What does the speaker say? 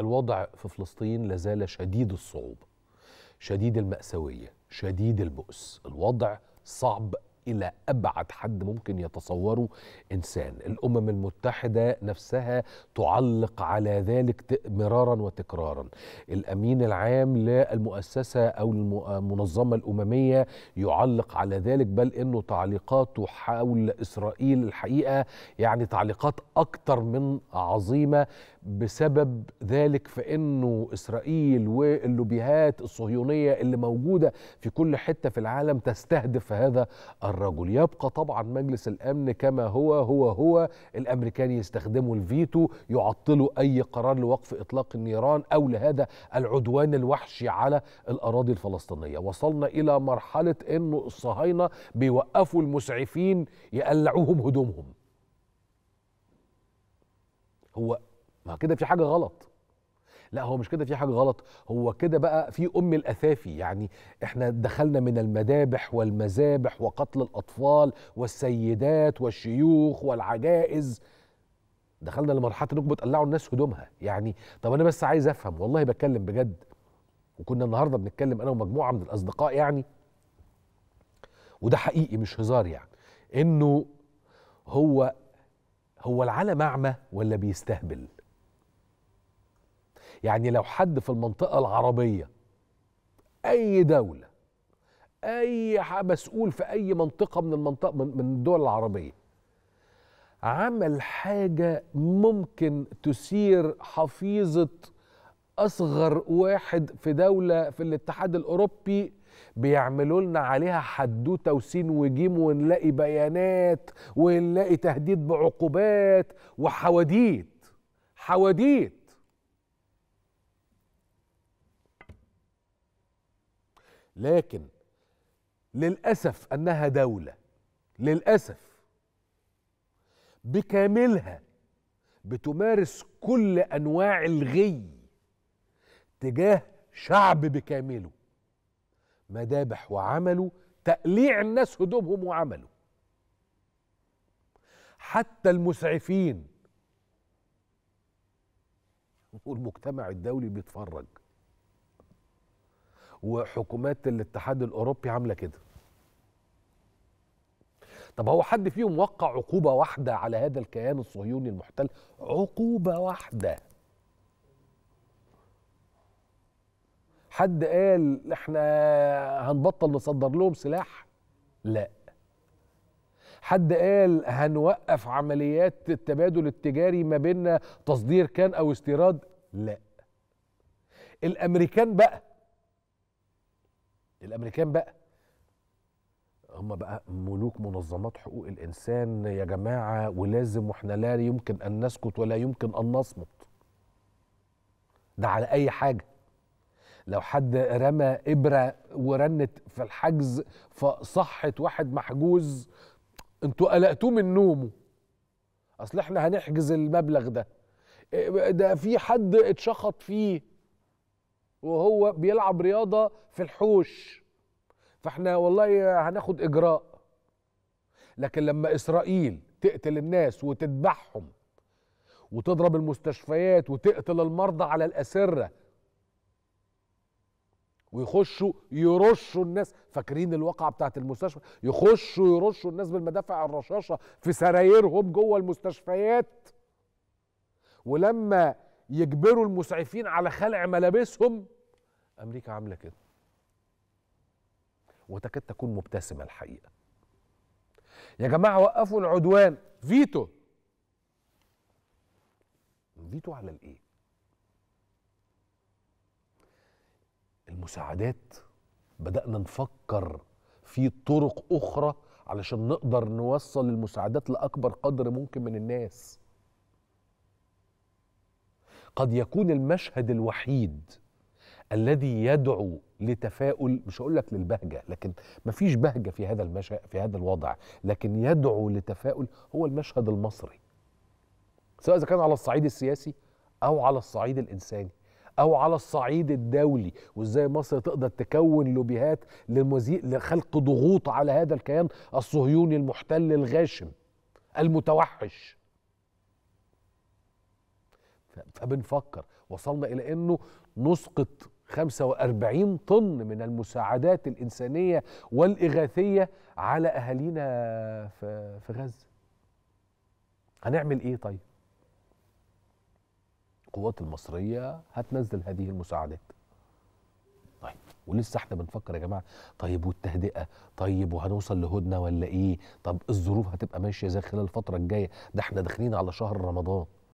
الوضع في فلسطين لازال شديد الصعوبة شديد المأساوية شديد البؤس الوضع صعب إلى أبعد حد ممكن يتصوره إنسان الأمم المتحدة نفسها تعلق على ذلك مرارا وتكرارا الأمين العام للمؤسسة أو المنظمة الأممية يعلق على ذلك بل أنه تعليقاته حول إسرائيل الحقيقة يعني تعليقات أكثر من عظيمة بسبب ذلك فانه اسرائيل واللوبيهات الصهيونيه اللي موجوده في كل حته في العالم تستهدف هذا الرجل يبقى طبعا مجلس الامن كما هو هو هو الامريكان يستخدموا الفيتو يعطلوا اي قرار لوقف اطلاق النيران او لهذا العدوان الوحشي على الاراضي الفلسطينيه وصلنا الى مرحله انه الصهاينه بيوقفوا المسعفين يقلعوهم هدومهم هو ما كده في حاجه غلط لا هو مش كده في حاجه غلط هو كده بقى في ام الاثافي يعني احنا دخلنا من المذابح والمذابح وقتل الاطفال والسيدات والشيوخ والعجائز دخلنا لمرحله انكم بتقلعوا الناس هدومها يعني طب انا بس عايز افهم والله بتكلم بجد وكنا النهارده بنتكلم انا ومجموعه من الاصدقاء يعني وده حقيقي مش هزار يعني انه هو هو العالم اعمى ولا بيستهبل يعني لو حد في المنطقة العربية أي دولة أي مسؤول في أي منطقة من المنطقة من الدول العربية عمل حاجة ممكن تثير حفيظة أصغر واحد في دولة في الاتحاد الأوروبي بيعملوا لنا عليها حدوته وسين وجيم ونلاقي بيانات ونلاقي تهديد بعقوبات وحواديت حواديت لكن للاسف انها دوله للاسف بكاملها بتمارس كل انواع الغي تجاه شعب بكامله مذابح وعمله تقليع الناس هدومهم وعمله حتى المسعفين والمجتمع الدولي بيتفرج وحكومات الاتحاد الاوروبي عامله كده طب هو حد فيهم وقع عقوبه واحده على هذا الكيان الصهيوني المحتل عقوبه واحده حد قال احنا هنبطل نصدر لهم سلاح لا حد قال هنوقف عمليات التبادل التجاري ما بيننا تصدير كان او استيراد لا الامريكان بقى الامريكان بقى هم بقى ملوك منظمات حقوق الانسان يا جماعه ولازم واحنا لا يمكن ان نسكت ولا يمكن ان نصمت ده على اي حاجه لو حد رمى ابره ورنت في الحجز فصحت واحد محجوز انتوا قلقتوه من نومه اصل احنا هنحجز المبلغ ده إيه، ده في حد اتشخط فيه وهو بيلعب رياضه في الحوش فاحنا والله هناخد اجراء لكن لما اسرائيل تقتل الناس وتذبحهم وتضرب المستشفيات وتقتل المرضى على الاسره ويخشوا يرشوا الناس فاكرين الواقعه بتاعت المستشفى يخشوا يرشوا الناس بالمدافع الرشاشه في سرايرهم جوه المستشفيات ولما يجبروا المسعفين على خلع ملابسهم امريكا عامله كده وتكاد تكون مبتسمه الحقيقه يا جماعه وقفوا العدوان فيتو فيتو على الايه المساعدات بدانا نفكر في طرق اخرى علشان نقدر نوصل المساعدات لاكبر قدر ممكن من الناس قد يكون المشهد الوحيد الذي يدعو لتفاؤل مش هقول لك للبهجه لكن مفيش بهجه في هذا المشا... في هذا الوضع لكن يدعو لتفاؤل هو المشهد المصري سواء اذا كان على الصعيد السياسي او على الصعيد الانساني او على الصعيد الدولي وازاي مصر تقدر تكون لوبيهات لخلق ضغوط على هذا الكيان الصهيوني المحتل الغاشم المتوحش فبنفكر وصلنا إلى أنه نسقط 45 طن من المساعدات الإنسانية والإغاثية على أهالينا في, غزة هنعمل إيه طيب القوات المصرية هتنزل هذه المساعدات طيب ولسه احنا بنفكر يا جماعه طيب والتهدئه طيب وهنوصل لهدنه ولا ايه طب الظروف هتبقى ماشيه ازاي خلال الفتره الجايه ده احنا داخلين على شهر رمضان